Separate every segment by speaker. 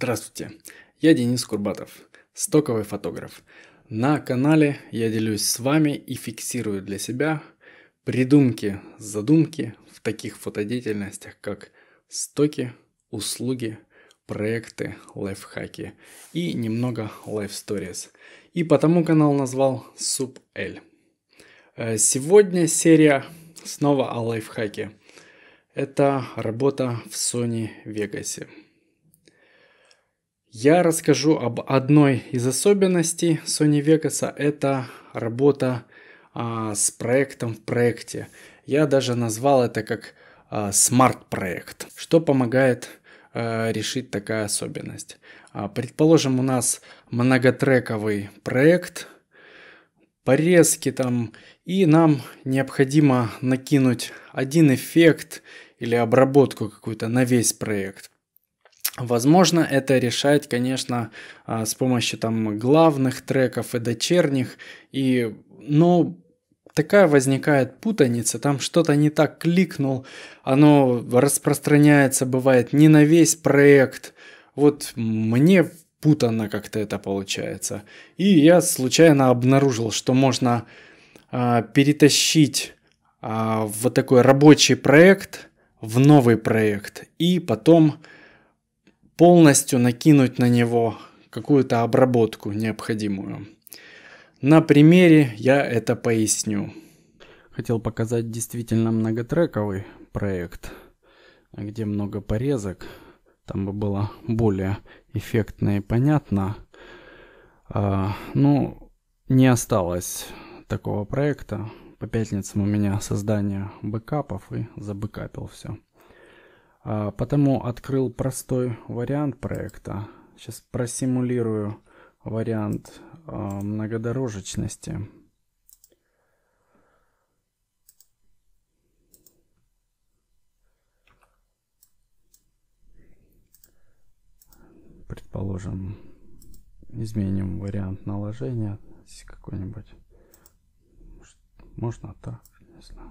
Speaker 1: Здравствуйте, я Денис Курбатов, стоковый фотограф. На канале я делюсь с вами и фиксирую для себя придумки, задумки в таких фотодеятельностях, как стоки, услуги, проекты, лайфхаки и немного life И потому канал назвал SubL. Э, сегодня серия снова о лайфхаке. Это работа в Sony Vegas. Я расскажу об одной из особенностей Sony Vegas. А это работа а, с проектом в проекте. Я даже назвал это как а, смарт-проект. Что помогает а, решить такая особенность? А, предположим, у нас многотрековый проект, порезки там, и нам необходимо накинуть один эффект или обработку какую-то на весь проект. Возможно, это решать, конечно, а, с помощью там главных треков и дочерних, и, но такая возникает путаница, там что-то не так кликнул, оно распространяется, бывает, не на весь проект. Вот мне путано как-то это получается. И я случайно обнаружил, что можно э, перетащить э, вот такой рабочий проект в новый проект и потом полностью накинуть на него какую-то обработку необходимую. На примере я это поясню. Хотел показать действительно многотрековый проект, где много порезок. Там бы было более эффектно и понятно. А, ну, не осталось такого проекта. По пятницам у меня создание бэкапов и забэкапил все. А, потому открыл простой вариант проекта. Сейчас просимулирую вариант а, многодорожечности. Предположим, изменим вариант наложения какой-нибудь. Можно так, не знаю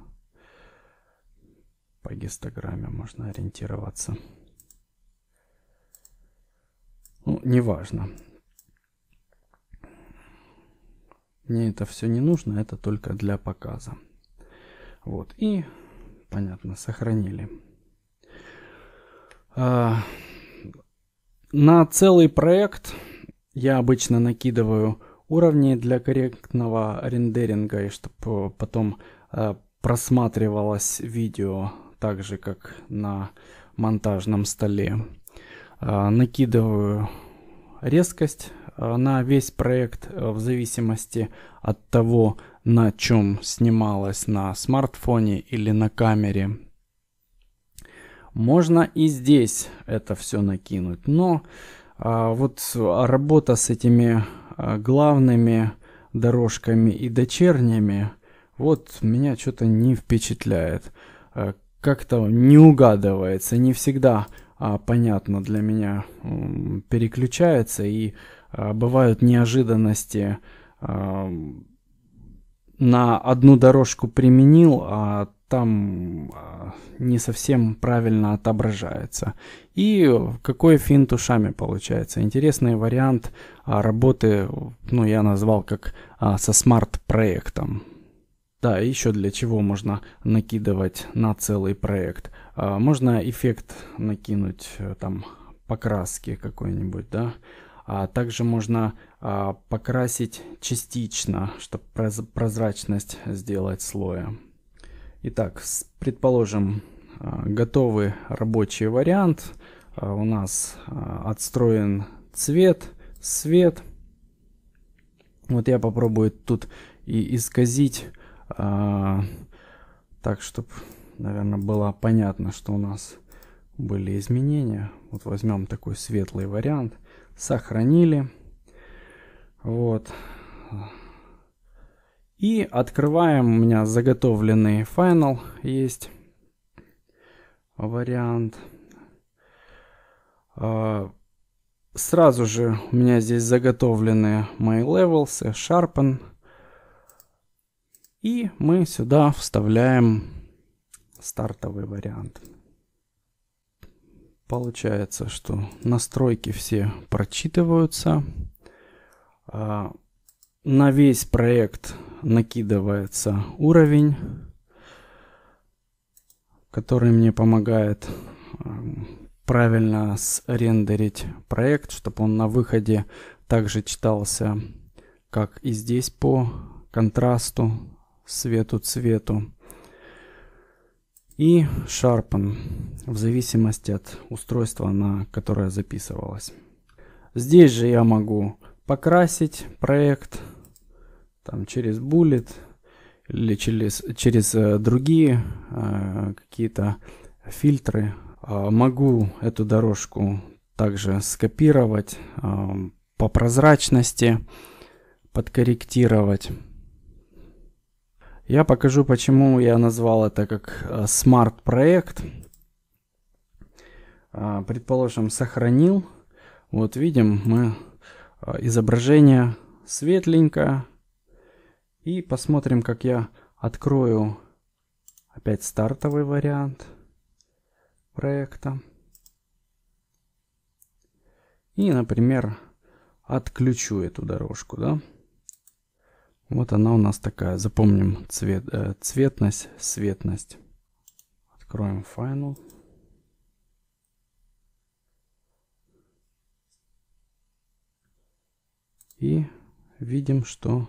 Speaker 1: по гистограмме можно ориентироваться. Ну, неважно. Мне это все не нужно, это только для показа. Вот, и, понятно, сохранили. А, на целый проект я обычно накидываю уровни для корректного рендеринга, и чтобы э, потом э, просматривалось видео так же как на монтажном столе. А, накидываю резкость а, на весь проект а, в зависимости от того, на чем снималось на смартфоне или на камере. Можно и здесь это все накинуть, но а, вот работа с этими а, главными дорожками и дочерними, вот меня что-то не впечатляет. А, как-то не угадывается, не всегда а, понятно для меня переключается и а, бывают неожиданности. А, на одну дорожку применил, а там а, не совсем правильно отображается. И какой финт ушами получается. Интересный вариант а, работы, ну, я назвал как а, со смарт-проектом. Да, еще для чего можно накидывать на целый проект. А, можно эффект накинуть э, там покраски какой-нибудь, да. А также можно а, покрасить частично, чтобы прозрачность сделать слоя. Итак, предположим, а, готовый рабочий вариант. У нас отстроен цвет, свет. Вот я попробую тут и исказить а, так, чтобы, наверное, было понятно, что у нас были изменения. Вот возьмем такой светлый вариант. Сохранили. Вот. И открываем. У меня заготовленный Final есть вариант. А, сразу же у меня здесь заготовлены мои levels, sharpen. И мы сюда вставляем стартовый вариант. Получается, что настройки все прочитываются. А, на весь проект накидывается уровень, который мне помогает правильно срендерить проект, чтобы он на выходе также читался, как и здесь по контрасту свету цвету и Sharpen в зависимости от устройства, на которое записывалось. Здесь же я могу покрасить проект там, через Bullet или через, через э, другие э, какие-то фильтры. Э, могу эту дорожку также скопировать э, по прозрачности, подкорректировать. Я покажу, почему я назвал это как э, смарт-проект. А, предположим, сохранил. Вот видим мы э, изображение светленькое. И посмотрим, как я открою опять стартовый вариант проекта. И, например, отключу эту дорожку, да? Вот она у нас такая. Запомним цвет, э, цветность, светность. Откроем файл. И видим, что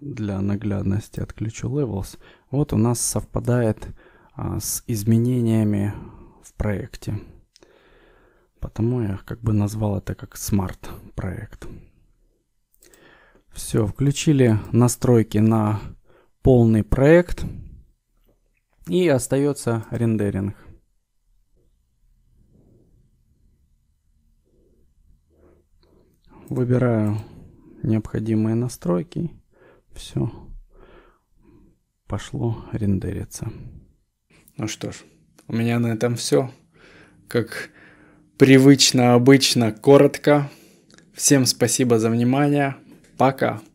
Speaker 1: для наглядности отключу levels. Вот у нас совпадает а, с изменениями в проекте. Потому я как бы назвал это как смарт-проект. Все, включили настройки на полный проект. И остается рендеринг. Выбираю необходимые настройки. Все. Пошло рендериться. Ну что ж, у меня на этом все. Как привычно, обычно, коротко. Всем спасибо за внимание. Пока.